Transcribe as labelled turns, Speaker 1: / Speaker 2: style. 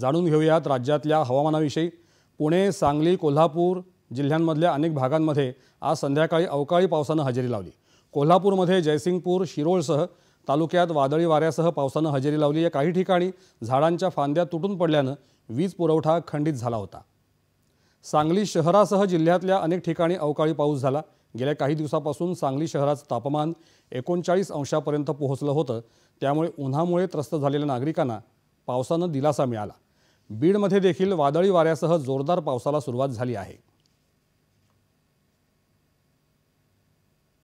Speaker 1: जाणून घेऊयात राज्यातल्या हवामानाविषयी पुणे सांगली कोल्हापूर जिल्ह्यांमधल्या अनेक भागांमध्ये आज संध्याकाळी अवकाळी पावसानं हजेरी लावली कोल्हापूरमध्ये जयसिंगपूर शिरोळसह तालुक्यात वादळी वाऱ्यासह पावसानं हजेरी लावली या काही ठिकाणी झाडांच्या फांद्या तुटून पडल्यानं वीज पुरवठा खंडित झाला होता सांगली शहरासह जिल्ह्यातल्या अनेक ठिकाणी अवकाळी पाऊस झाला गेल्या काही दिवसापासून सांगली शहराचं तापमान एकोणचाळीस अंशापर्यंत पोहोचलं होतं त्यामुळे उन्हामुळे त्रस्त झालेल्या नागरिकांना पावसानं दिलासा मिळाला बीडमध्ये देखील वादळी वाऱ्यासह जोरदार पावसाला सुरुवात झाली आहे